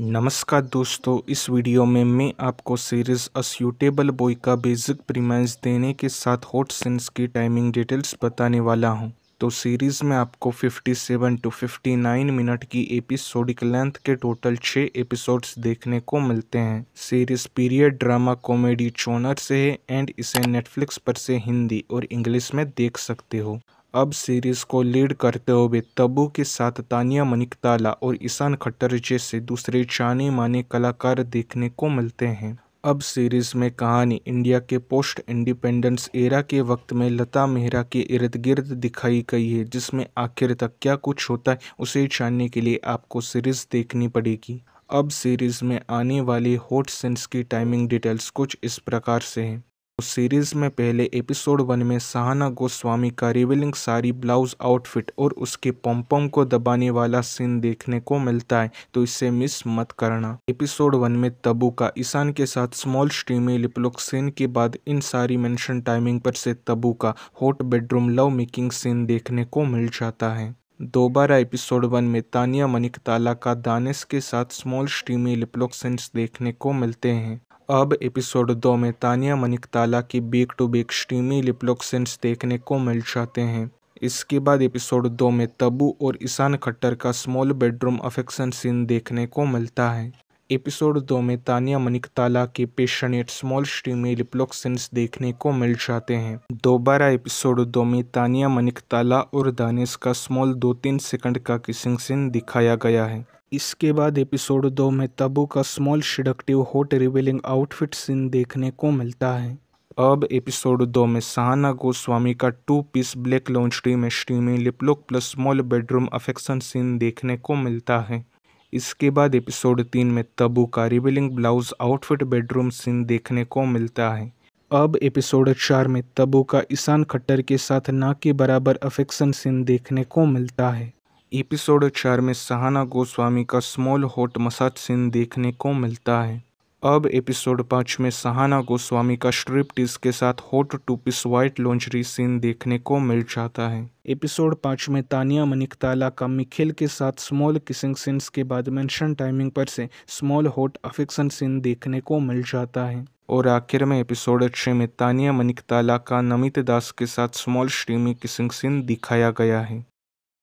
नमस्कार दोस्तों इस वीडियो में मैं आपको सीरीज अस्यूटेबल बॉय का बेसिक प्रीमाइज देने के साथ हॉट सीन्स की टाइमिंग डिटेल्स बताने वाला हूं तो सीरीज़ में आपको 57 टू 59 मिनट की एपिसोडिक लेंथ के टोटल छः एपिसोड्स देखने को मिलते हैं series period drama comedy genre से है एंड इसे नेटफ्लिक्स पर से हिंदी और इंग्लिश में देख सकते हो अब सीरीज़ को लीड करते हुए तब्बू के साथ तानिया मनिकताला और ईशान खट्टर जैसे दूसरे जाने माने कलाकार देखने को मिलते हैं अब सीरीज़ में कहानी इंडिया के पोस्ट इंडिपेंडेंस एरा के वक्त में लता मेहरा के इर्द गिर्द दिखाई गई है जिसमें आखिर तक क्या कुछ होता है उसे जानने के लिए आपको सीरीज़ देखनी पड़ेगी अब सीरीज़ में आने वाली हॉट सेंस की टाइमिंग डिटेल्स कुछ इस प्रकार से हैं उस सीरीज में पहले एपिसोड वन में सहाना गोस्वामी का रिविलिंग सारी ब्लाउज आउटफिट और उसके पम्पम को दबाने वाला सीन देखने को मिलता है तो इसे मिस मत करना एपिसोड वन में तबू का ईशान के साथ स्मॉल स्ट्रीमी लिपलुक सीन के बाद इन सारी मेंशन टाइमिंग पर से तबू का hot bedroom love making scene देखने को मिल जाता है दोबारा एपिसोड वन में तानिया मनिकताला का दानिश के साथ स्मॉल स्ट्रीमी लिपलॉक सेंस देखने को मिलते हैं अब एपिसोड दो में तानिया मनिकताला की back to back steamy lip lock scenes देखने को मिल जाते हैं इसके बाद एपिसोड दो में तबू और ईशान खट्टर का स्मॉल बेडरूम अफेक्शन सीन देखने को मिलता है एपिसोड दो में तानिया मनिकताला के पेशनेट स्मॉल स्ट्रीमी लिपलॉक देखने को मिल जाते हैं दोबारा एपिसोड दो में तानिया मनिकताला और दानिश का स्मॉल दो तीन सेकंड का किसिंग सीन दिखाया गया है इसके बाद एपिसोड दो में तबू का स्मॉल शिडक्टिव होट रिवीलिंग आउटफिट सीन देखने को मिलता है अब एपिसोड दो में सहाना गोस्वामी का टू पीस ब्लैक लॉन्चरी में steamy lip lock plus small bedroom affection scene देखने को मिलता है इसके बाद एपिसोड तीन में तबू का revealing blouse outfit bedroom scene देखने को मिलता है अब एपिसोड चार में तबू का ईशान खट्टर के साथ ना के बराबर अफेक्शन सीन देखने को मिलता है एपिसोड चार में सहाना गोस्वामी का स्मॉल होट मसाज सीन देखने को मिलता है अब एपिसोड पाँच में सहाना गोस्वामी का स्ट्रिप टीज के साथ hot two piece white lingerie scene देखने को मिल जाता है एपिसोड पाँच में तानिया मनिकताला का मिखेल के साथ स्मॉल किसिंग सीन्स के बाद मेंशन टाइमिंग पर से स्मॉल होट अफेक्शन सीन देखने को मिल जाता है और आखिर में एपिसोड छः में तानिया मनिकताला का नमित दास के साथ स्मॉल स्ट्रीमी किसिंग सीन दिखाया गया है